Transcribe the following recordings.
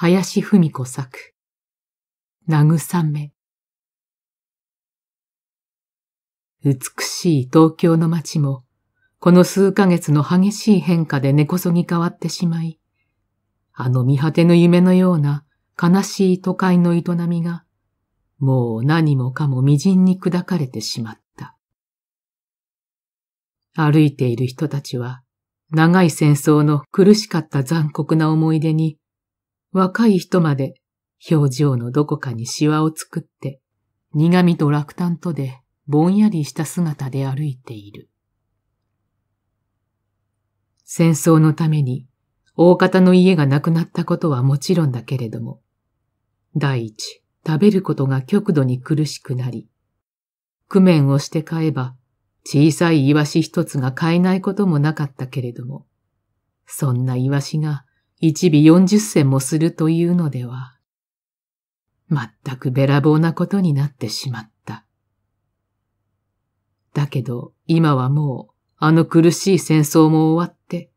林美子作。慰め。美しい東京の街も、この数ヶ月の激しい変化で根こそぎ変わってしまい、あの見果ての夢のような悲しい都会の営みが、もう何もかも微塵に砕かれてしまった。歩いている人たちは、長い戦争の苦しかった残酷な思い出に若い人まで表情のどこかにシワを作って、苦味と落胆とでぼんやりした姿で歩いている。戦争のために大方の家がなくなったことはもちろんだけれども、第一、食べることが極度に苦しくなり、工面をして買えば小さいイワシ一つが買えないこともなかったけれども、そんなイワシが一尾四十銭もするというのでは、全くべらぼうなことになってしまった。だけど今はもうあの苦しい戦争も終わって、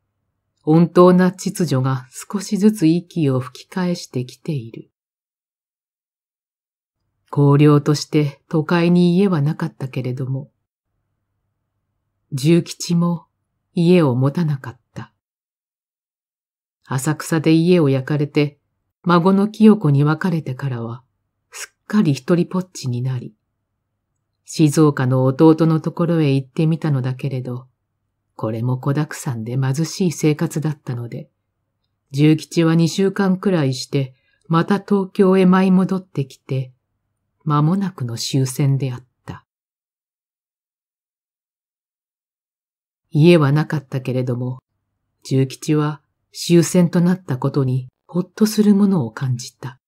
温当な秩序が少しずつ息を吹き返してきている。荒涼として都会に家はなかったけれども、重吉も家を持たなかった。浅草で家を焼かれて、孫の清子に別れてからは、すっかり一人ぽっちになり、静岡の弟のところへ行ってみたのだけれど、これも子沢山で貧しい生活だったので、重吉は二週間くらいして、また東京へ舞い戻ってきて、間もなくの終戦であった。家はなかったけれども、重吉は終戦となったことにほっとするものを感じた。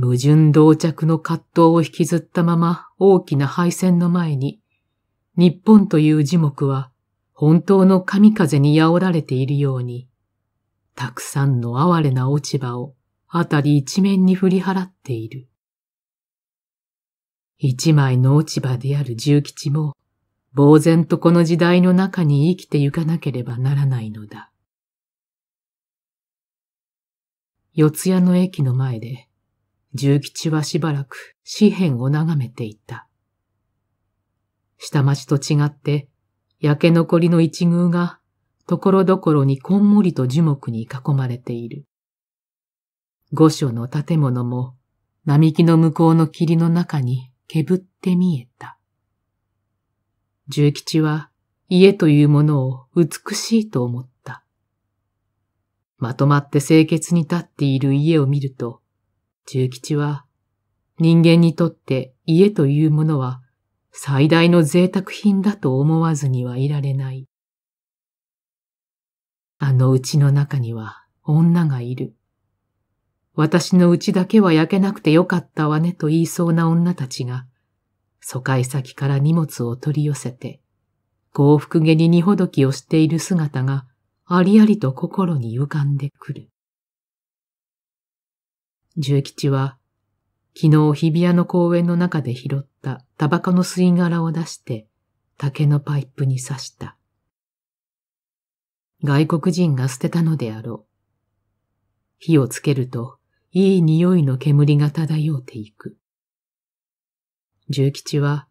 矛盾同着の葛藤を引きずったまま大きな敗戦の前に、日本という樹木は本当の神風に煽られているように、たくさんの哀れな落ち葉をあたり一面に振り払っている。一枚の落ち葉である重吉も、呆然とこの時代の中に生きてゆかなければならないのだ。四谷の駅の前で、重吉はしばらく紙片を眺めていた。下町と違って、焼け残りの一宮が、ところどころにこんもりと樹木に囲まれている。御所の建物も、並木の向こうの霧の中にけぶって見えた。重吉は、家というものを美しいと思った。まとまって清潔に立っている家を見ると、重吉は、人間にとって家というものは最大の贅沢品だと思わずにはいられない。あの家の中には女がいる。私の家だけは焼けなくてよかったわねと言いそうな女たちが、疎開先から荷物を取り寄せて、幸福げに荷ほどきをしている姿が、ありありと心に浮かんでくる。重吉は、昨日日比谷の公園の中で拾ったタバコの吸い殻を出して、竹のパイプに刺した。外国人が捨てたのであろう。火をつけると、いい匂いの煙が漂っていく。重吉は、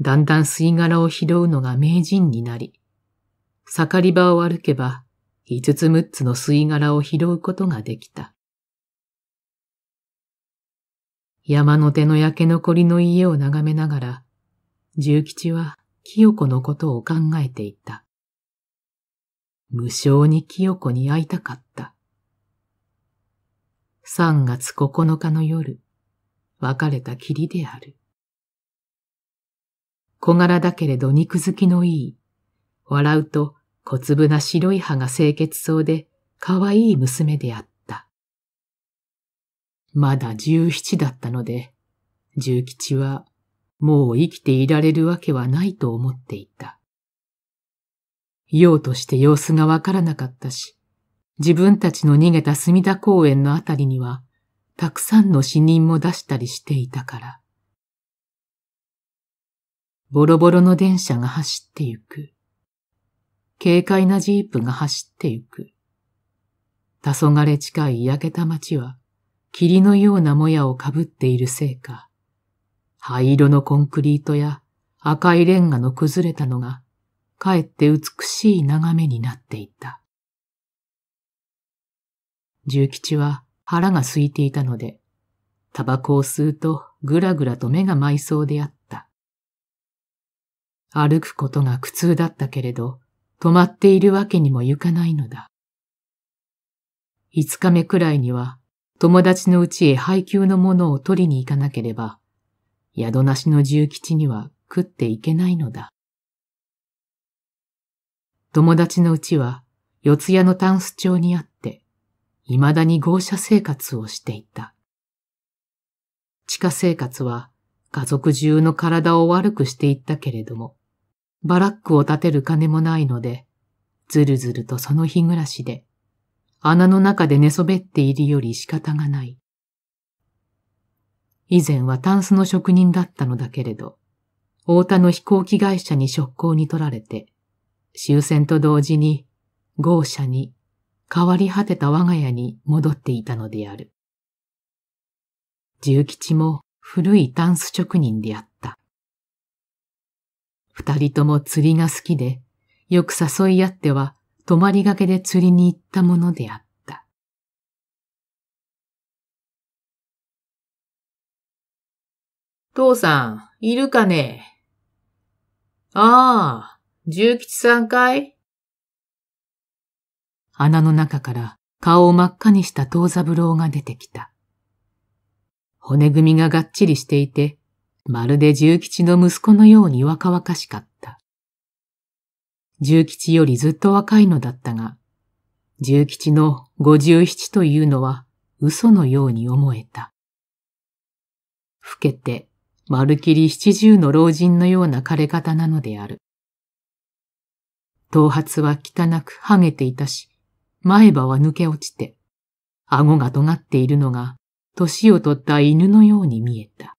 だんだん吸い殻を拾うのが名人になり、盛り場を歩けば五つ六つの吸い殻を拾うことができた。山の手の焼け残りの家を眺めながら、重吉は清子のことを考えていた。無性に清子に会いたかった。三月九日の夜、別れたきりである。小柄だけれど肉付きのいい、笑うと小粒な白い歯が清潔そうで、可愛い娘であった。まだ十七だったので、十吉はもう生きていられるわけはないと思っていた。用として様子がわからなかったし、自分たちの逃げた墨田公園のあたりには、たくさんの死人も出したりしていたから。ボロボロの電車が走ってゆく。軽快なジープが走ってゆく。黄昏近い焼けた街は、霧のようなもやをかぶっているせいか、灰色のコンクリートや赤いレンガの崩れたのが、かえって美しい眺めになっていた。重吉は腹が空いていたので、タバコを吸うとぐらぐらと目が舞いそうであった。歩くことが苦痛だったけれど、止まっているわけにもいかないのだ。五日目くらいには友達のうちへ配給のものを取りに行かなければ、宿なしの重吉には食っていけないのだ。友達のうちは四谷のタンス町にあって、未だに豪奢生活をしていた。地下生活は家族中の体を悪くしていったけれども、バラックを建てる金もないので、ずるずるとその日暮らしで、穴の中で寝そべっているより仕方がない。以前はタンスの職人だったのだけれど、大田の飛行機会社に職工に取られて、終戦と同時に、豪舎に、変わり果てた我が家に戻っていたのである。重吉も古いタンス職人であった。二人とも釣りが好きで、よく誘い合っては泊まりがけで釣りに行ったものであった。父さん、いるかねああ、重吉さんかい穴の中から顔を真っ赤にした藤三郎が出てきた。骨組みががっちりしていて、まるで重吉の息子のように若々しかった。重吉よりずっと若いのだったが、重吉の五十七というのは嘘のように思えた。老けて、まるきり七十の老人のような枯れ方なのである。頭髪は汚く剥げていたし、前歯は抜け落ちて、顎が尖っているのが、年を取った犬のように見えた。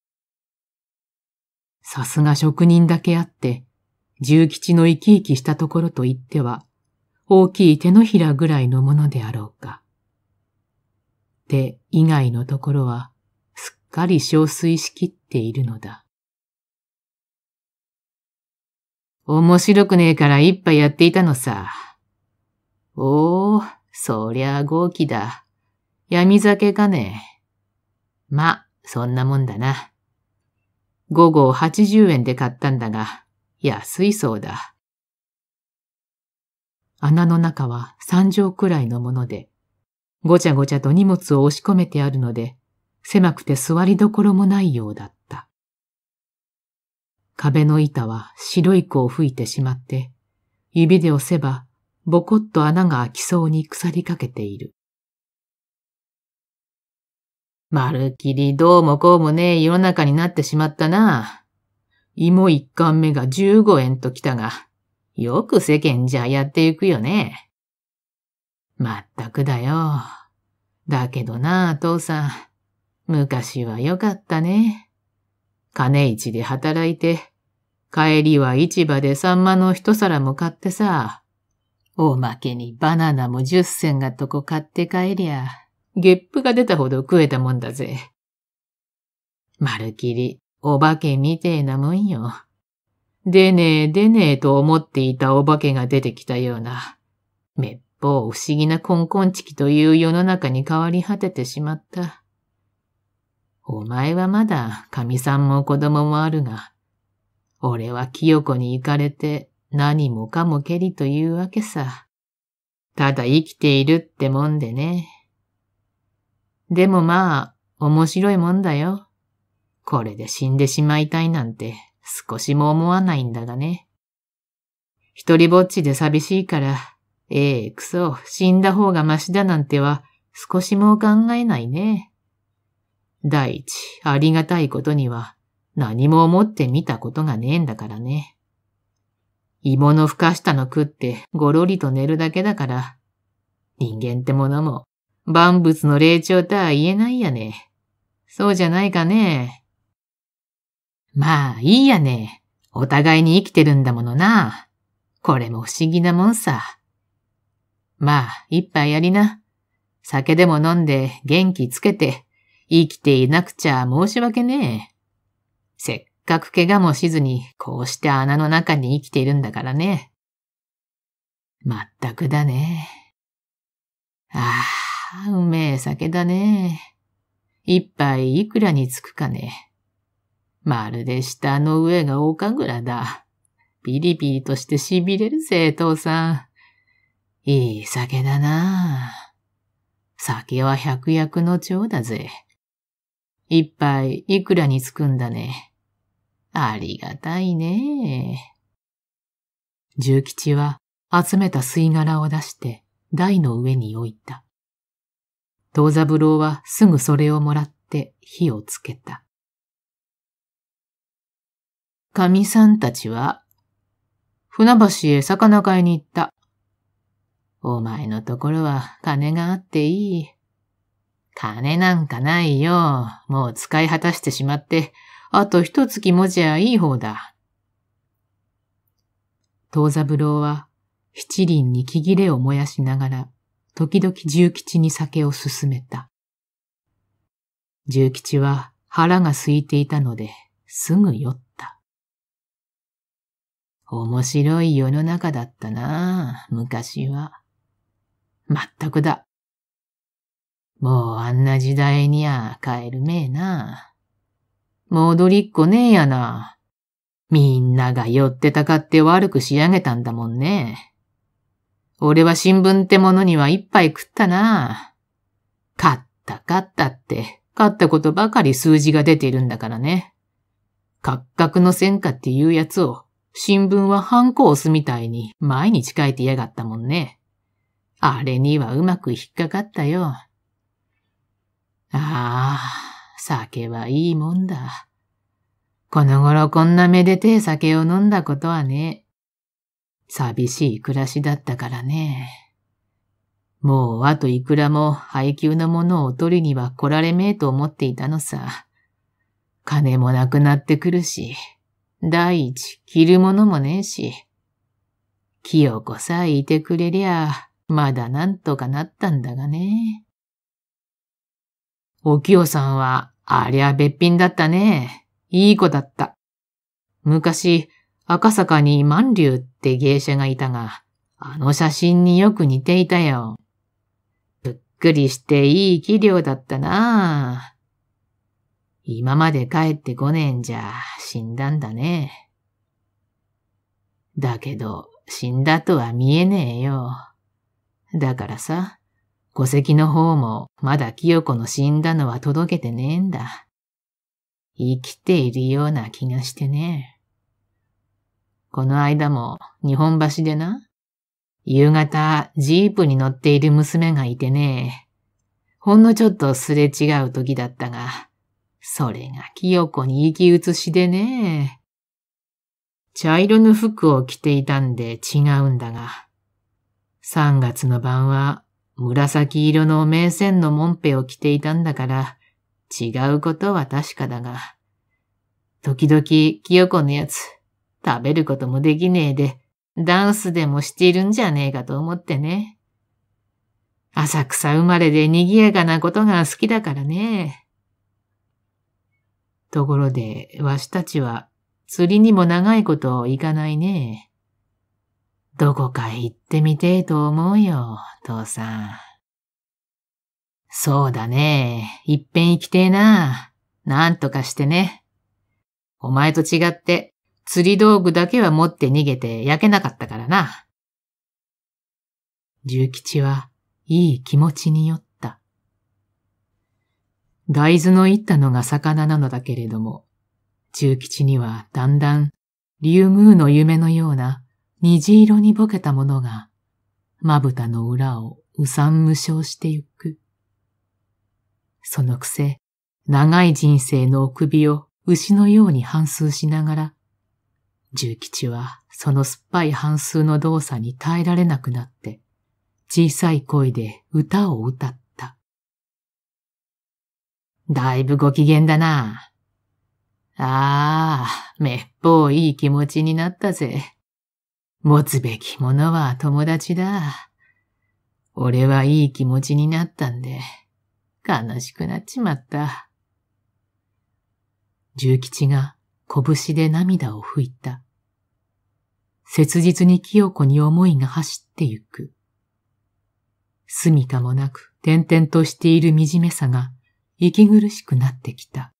さすが職人だけあって、重吉の生き生きしたところといっては、大きい手のひらぐらいのものであろうか。手以外のところは、すっかり憔悴しきっているのだ。面白くねえから一杯やっていたのさ。おお、そりゃ豪気だ。闇酒かね。ま、そんなもんだな。午後80円で買ったんだが、安いそうだ。穴の中は3畳くらいのもので、ごちゃごちゃと荷物を押し込めてあるので、狭くて座りどころもないようだった。壁の板は白い子を吹いてしまって、指で押せば、ぼこっと穴が開きそうに腐りかけている。まるっきりどうもこうもねえ世の中になってしまったな。芋一貫目が十五円ときたが、よく世間じゃやっていくよね。まったくだよ。だけどな父さん。昔はよかったね。金市で働いて、帰りは市場でサンマの一皿も買ってさ、おまけにバナナも十銭がとこ買って帰りゃ。ゲップが出たほど食えたもんだぜ。まるきり、お化けみてえなもんよ。出ねえ出ねえと思っていたお化けが出てきたような、滅う不思議なコンコンチキという世の中に変わり果ててしまった。お前はまだ神さんも子供もあるが、俺は清子に行かれて何もかもけりというわけさ。ただ生きているってもんでね。でもまあ、面白いもんだよ。これで死んでしまいたいなんて少しも思わないんだがね。一人ぼっちで寂しいから、ええー、くそ、死んだ方がマシだなんては少しも考えないね。第一、ありがたいことには何も思ってみたことがねえんだからね。芋のふかしたの食ってごろりと寝るだけだから、人間ってものも万物の霊長とは言えないやね。そうじゃないかね。まあ、いいやね。お互いに生きてるんだものな。これも不思議なもんさ。まあ、一杯やりな。酒でも飲んで元気つけて、生きていなくちゃ申し訳ねえ。せっかく怪我もしずに、こうして穴の中に生きているんだからね。まったくだね。ああ。あ、うめえ酒だね。一杯いくらにつくかね。まるで下の上が岡倉だ。ピリピリとして痺れるぜ、父さん。いい酒だな。酒は百薬の長だぜ。一杯いくらにつくんだね。ありがたいね。重吉は集めた吸い殻を出して台の上に置いた。東三郎はすぐそれをもらって火をつけた。神さんたちは、船橋へ魚買いに行った。お前のところは金があっていい。金なんかないよ。もう使い果たしてしまって、あと一月もじゃいい方だ。東三郎は七輪に木切れを燃やしながら時々重吉に酒を勧めた。重吉は腹が空いていたので、すぐ酔った。面白い世の中だったな昔は。まったくだ。もうあんな時代にゃ帰るめえな。戻りっこねえやな。みんなが寄ってたかって悪く仕上げたんだもんね。俺は新聞ってものには一杯食ったな。勝った勝ったって、勝ったことばかり数字が出ているんだからね。格格の戦果っていうやつを、新聞はハンコ押すみたいに毎日書いてやがったもんね。あれにはうまく引っかかったよ。ああ、酒はいいもんだ。この頃こんなめでてえ酒を飲んだことはね。寂しい暮らしだったからね。もうあといくらも配給のものを取りには来られめえと思っていたのさ。金もなくなってくるし、第一着るものもねえし。清子さえいてくれりゃ、まだなんとかなったんだがね。お清さんは、ありゃ別品だったね。いい子だった。昔、赤坂に万竜って芸者がいたが、あの写真によく似ていたよ。ぷっくりしていい器量だったな今まで帰ってえ年じゃ死んだんだね。だけど死んだとは見えねえよ。だからさ、戸籍の方もまだ清子の死んだのは届けてねえんだ。生きているような気がしてね。この間も日本橋でな、夕方ジープに乗っている娘がいてね、ほんのちょっとすれ違う時だったが、それが清子に息き移しでね、茶色の服を着ていたんで違うんだが、3月の晩は紫色の名線のモンペを着ていたんだから、違うことは確かだが、時々清子のやつ、食べることもできねえで、ダンスでもしているんじゃねえかと思ってね。浅草生まれで賑やかなことが好きだからね。ところで、わしたちは釣りにも長いこと行かないね。どこか行ってみてえと思うよ、父さん。そうだね。いっぺん行きてえな。なんとかしてね。お前と違って釣り道具だけは持って逃げて焼けなかったからな。重吉はいい気持ちに酔った。大豆のいったのが魚なのだけれども、重吉にはだんだんリュウグウの夢のような虹色にぼけたものが、まぶたの裏をうさん無償してゆく。そのくせ、長い人生のお首を牛のように反数しながら、重吉はその酸っぱい半数の動作に耐えられなくなって、小さい声で歌を歌った。だいぶご機嫌だな。ああ、めっぽういい気持ちになったぜ。持つべきものは友達だ。俺はいい気持ちになったんで、悲しくなっちまった。重吉が拳で涙を拭いた。切実に清子に思いが走ってゆく。住処もなく点々としている惨めさが息苦しくなってきた。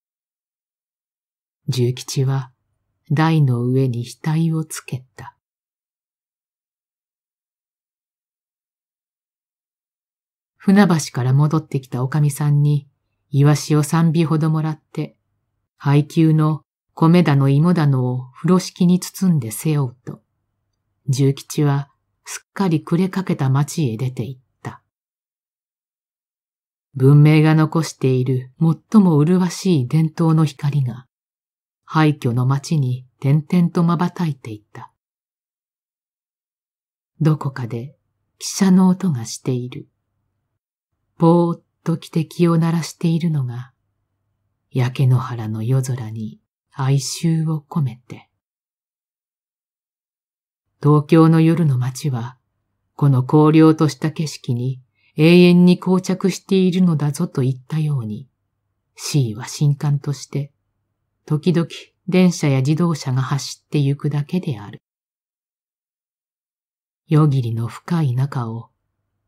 重吉は台の上に額をつけた。船橋から戻ってきたおかみさんに、イワシを三尾ほどもらって、配給の米だの芋だのを風呂敷に包んで背負うと、重吉はすっかり暮れかけた町へ出て行った。文明が残している最も麗しい伝統の光が、廃墟の町に点々と瞬いていた。どこかで汽車の音がしている。ぼーっと汽笛を鳴らしているのが、焼け野原の夜空に哀愁を込めて。東京の夜の街は、この荒涼とした景色に永遠に膠着しているのだぞと言ったように、C は新刊として、時々電車や自動車が走って行くだけである。夜霧の深い中を、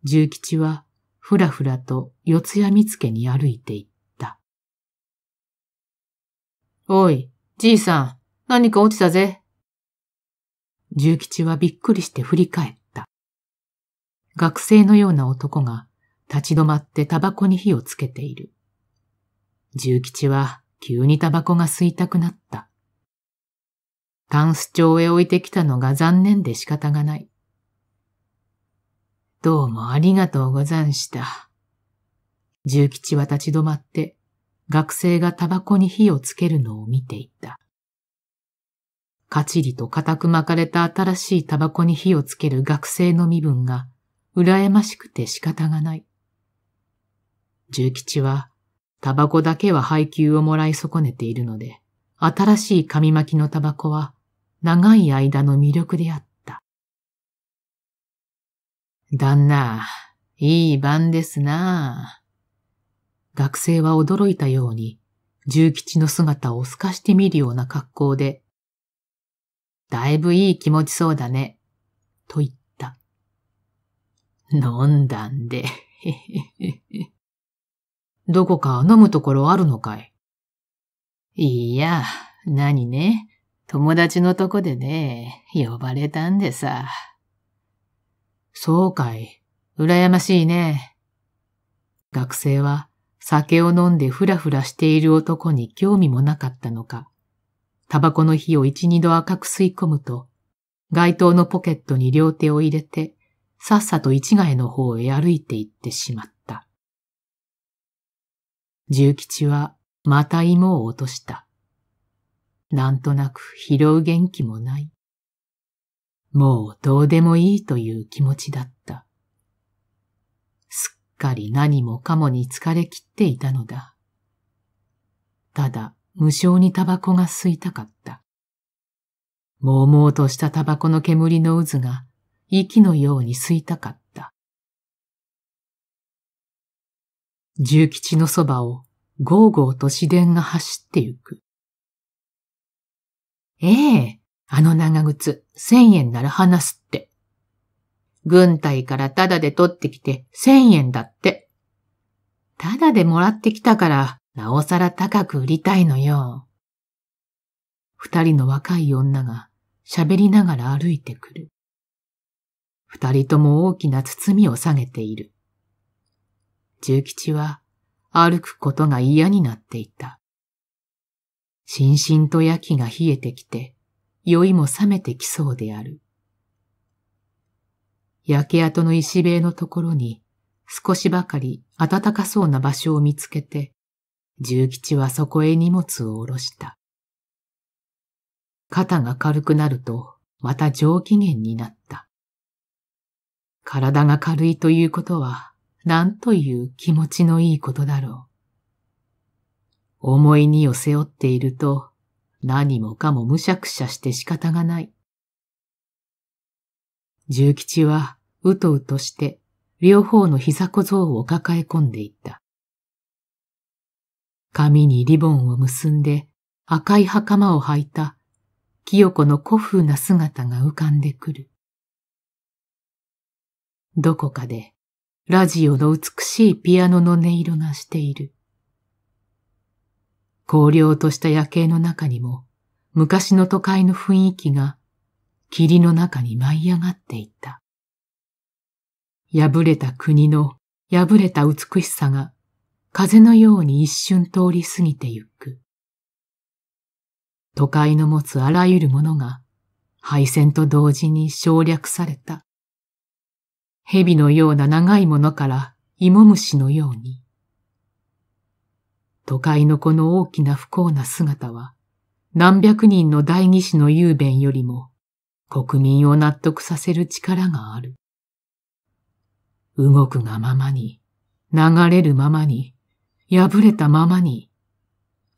重吉はふらふらと四谷見附に歩いていった。おい、じいさん、何か落ちたぜ。重吉はびっくりして振り返った。学生のような男が立ち止まってタバコに火をつけている。重吉は急にタバコが吸いたくなった。タンス帳へ置いてきたのが残念で仕方がない。どうもありがとうござんした。重吉は立ち止まって学生がタバコに火をつけるのを見ていた。かちりと固く巻かれた新しいタバコに火をつける学生の身分が、羨ましくて仕方がない。重吉は、タバコだけは配給をもらい損ねているので、新しい紙巻きのタバコは、長い間の魅力であった。旦那、いい晩ですな学生は驚いたように、重吉の姿を透かして見るような格好でだいぶいい気持ちそうだね。と言った。飲んだんで。どこか飲むところあるのかいいや、何ね。友達のとこでね、呼ばれたんでさ。そうかい。羨ましいね。学生は酒を飲んでふらふらしている男に興味もなかったのか、タバコの火を一二度赤く吸い込むと、街灯のポケットに両手を入れて、さっさと市街の方へ歩いて行ってしまった。重吉はまた芋を落とした。なんとなく拾う元気もない。もうどうでもいいという気持ちだった。すっかり何もかもに疲れきっていたのだ。ただ、無性にタバコが吸いたかった。もうもうとしたタバコの煙の渦が息のように吸いたかった。重吉のそばをゴーゴーと市電が走ってゆく。ええ、あの長靴、千円なら話すって。軍隊からタダで取ってきて千円だって。タダでもらってきたから、なおさら高く売りたいのよ。二人の若い女が喋りながら歩いてくる。二人とも大きな包みを下げている。重吉は歩くことが嫌になっていた。しんしんと焼きが冷えてきて、酔いも冷めてきそうである。焼け跡の石塀のところに少しばかり暖かそうな場所を見つけて、重吉はそこへ荷物を下ろした。肩が軽くなると、また上機嫌になった。体が軽いということは、なんという気持ちのいいことだろう。重い荷を背負っていると、何もかもむしゃくしゃして仕方がない。重吉は、うとうとして、両方の膝小僧を抱え込んでいった。髪にリボンを結んで赤い袴を履いた清子の古風な姿が浮かんでくる。どこかでラジオの美しいピアノの音色がしている。荒涼とした夜景の中にも昔の都会の雰囲気が霧の中に舞い上がっていた。破れた国の破れた美しさが風のように一瞬通り過ぎてゆく。都会の持つあらゆるものが敗戦と同時に省略された。蛇のような長いものから芋虫のように。都会のこの大きな不幸な姿は何百人の代議士の雄弁よりも国民を納得させる力がある。動くがままに、流れるままに、破れたままに、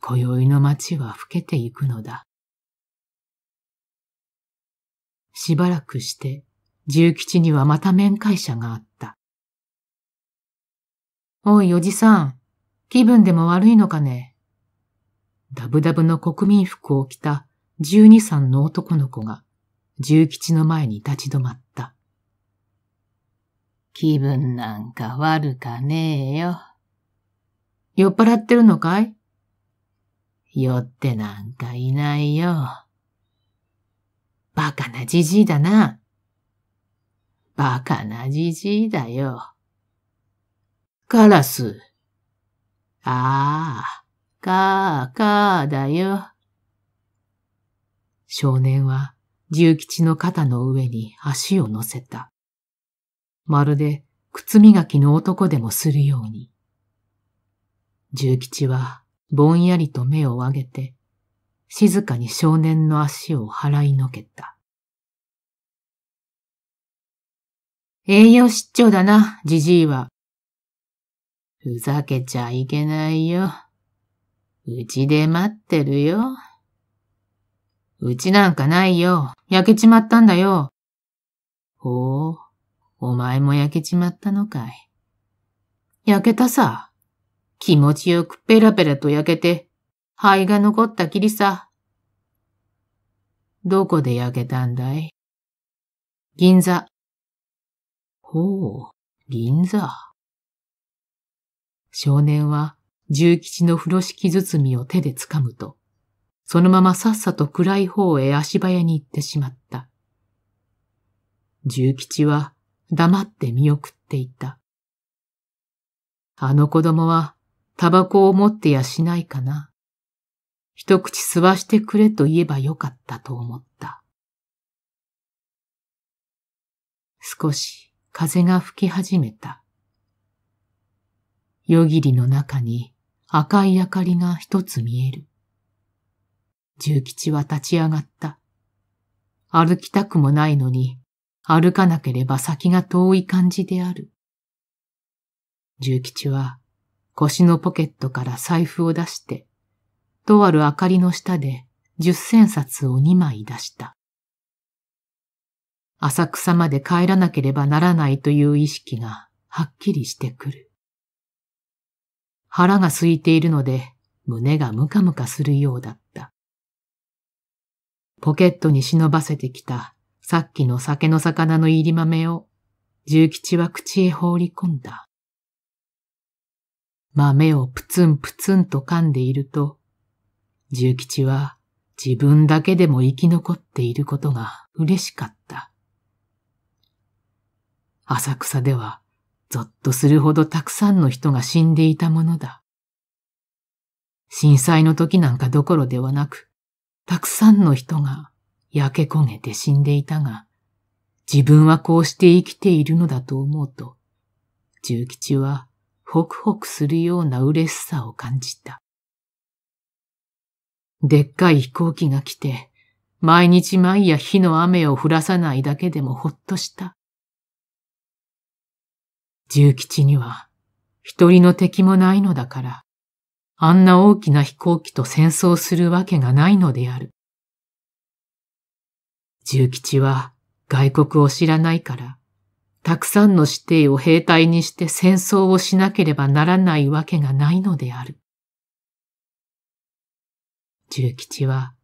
今宵の街は更けていくのだ。しばらくして、重吉にはまた面会者があった。おいおじさん、気分でも悪いのかね。ダブダブの国民服を着た十二三の男の子が重吉の前に立ち止まった。気分なんか悪かねえよ。酔っ払ってるのかい酔ってなんかいないよ。バカなじじいだな。バカなじじいだよ。カラス。ああ、かーかーだよ。少年は重吉の肩の上に足を乗せた。まるで靴磨きの男でもするように。重吉はぼんやりと目を上げて、静かに少年の足を払いのけた。栄養失調だな、じじいは。ふざけちゃいけないよ。うちで待ってるよ。うちなんかないよ。焼けちまったんだよ。ほう、お前も焼けちまったのかい。焼けたさ。気持ちよくペラペラと焼けて、灰が残ったきりさ。どこで焼けたんだい銀座。ほう、銀座。少年は重吉の風呂敷包みを手で掴むと、そのままさっさと暗い方へ足早に行ってしまった。重吉は黙って見送っていた。あの子供はタバコを持ってやしないかな。一口吸わしてくれと言えばよかったと思った。少し風が吹き始めた。夜霧の中に赤い明かりが一つ見える。重吉は立ち上がった。歩きたくもないのに、歩かなければ先が遠い感じである。重吉は腰のポケットから財布を出して、とある明かりの下で十千札を二枚出した。浅草まで帰らなければならないという意識がはっきりしてくる。腹が空いているので胸がムカムカするようだった。ポケットに忍ばせてきたさっきの酒の魚の入り豆を重吉は口へ放り込んだ。豆をプツンプツンと噛んでいると、重吉は自分だけでも生き残っていることが嬉しかった。浅草ではぞっとするほどたくさんの人が死んでいたものだ。震災の時なんかどころではなく、たくさんの人が焼け焦げて死んでいたが、自分はこうして生きているのだと思うと、重吉はホクホクするような嬉しさを感じた。でっかい飛行機が来て、毎日毎夜火の雨を降らさないだけでもほっとした。重吉には一人の敵もないのだから、あんな大きな飛行機と戦争するわけがないのである。重吉は外国を知らないから、たくさんの指定を兵隊にして戦争をしなければならないわけがないのである。重吉は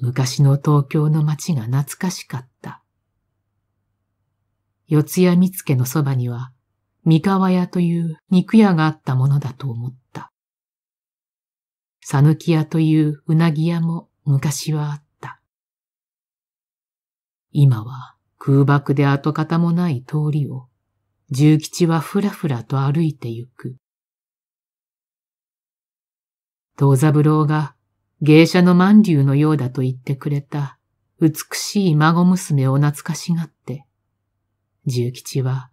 昔の東京の街が懐かしかった。四谷つ家のそばには三河屋という肉屋があったものだと思った。さぬき屋といううなぎ屋も昔はあった。今は空爆で跡形もない通りを、重吉はふらふらと歩いてゆく。東三郎が芸者の万竜のようだと言ってくれた美しい孫娘を懐かしがって、重吉は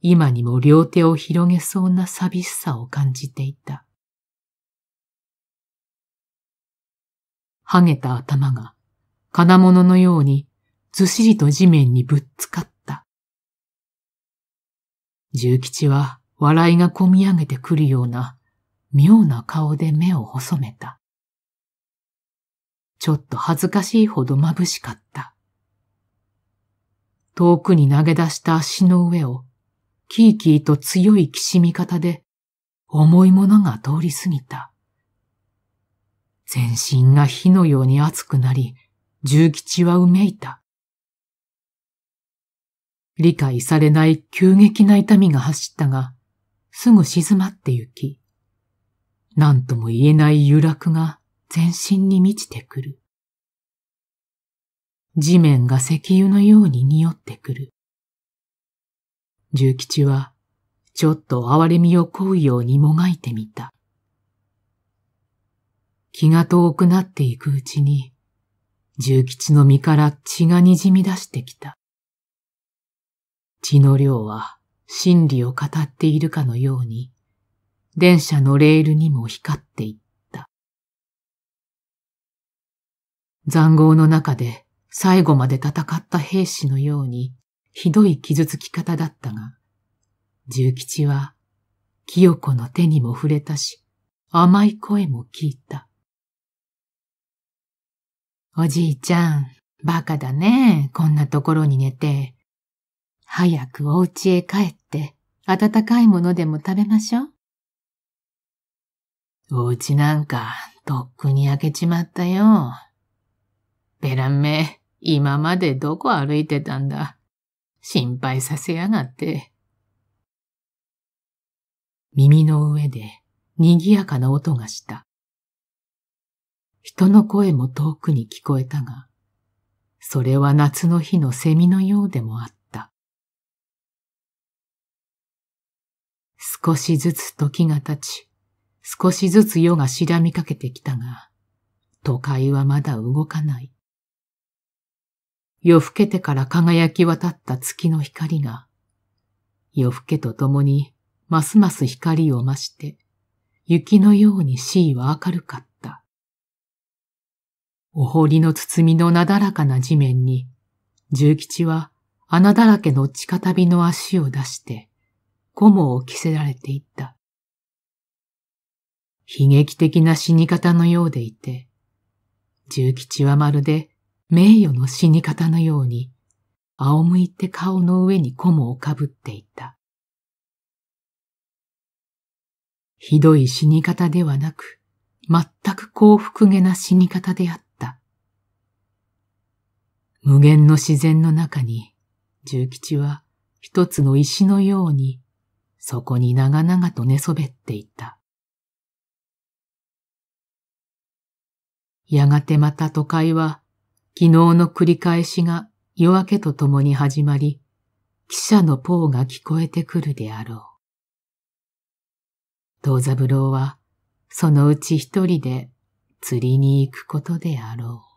今にも両手を広げそうな寂しさを感じていた。はげた頭が金物のようにずしりと地面にぶっつかった。重吉は笑いがこみ上げてくるような妙な顔で目を細めた。ちょっと恥ずかしいほど眩しかった。遠くに投げ出した足の上を、キーキーと強いきしみ方で、重いものが通り過ぎた。全身が火のように熱くなり、重吉はうめいた。理解されない急激な痛みが走ったが、すぐ静まってゆき、何とも言えない揺らくが全身に満ちてくる。地面が石油のように匂ってくる。重吉は、ちょっと哀れみをこうようにもがいてみた。気が遠くなっていくうちに、重吉の身から血が滲み出してきた。血の量は真理を語っているかのように、電車のレールにも光っていった。残壕の中で最後まで戦った兵士のように、ひどい傷つき方だったが、重吉は、清子の手にも触れたし、甘い声も聞いた。おじいちゃん、バカだね。こんなところに寝て。早くお家へ帰って温かいものでも食べましょう。お家なんかとっくに焼けちまったよ。ベランメ、今までどこ歩いてたんだ。心配させやがって。耳の上で賑やかな音がした。人の声も遠くに聞こえたが、それは夏の日の蝉のようでもあった。少しずつ時が経ち、少しずつ夜がしらみかけてきたが、都会はまだ動かない。夜更けてから輝き渡った月の光が、夜更けとともにますます光を増して、雪のように C は明るかった。お堀の包みのなだらかな地面に、重吉は穴だらけの地下旅の足を出して、古毛を着せられていった。悲劇的な死に方のようでいて、重吉はまるで名誉の死に方のように、仰向いて顔の上に古毛をかぶっていた。ひどい死に方ではなく、全く幸福げな死に方であった。無限の自然の中に、重吉は一つの石のようにそこに長々と寝そべっていた。やがてまた都会は、昨日の繰り返しが夜明けとともに始まり、汽車のポーが聞こえてくるであろう。東三郎は、そのうち一人で釣りに行くことであろう。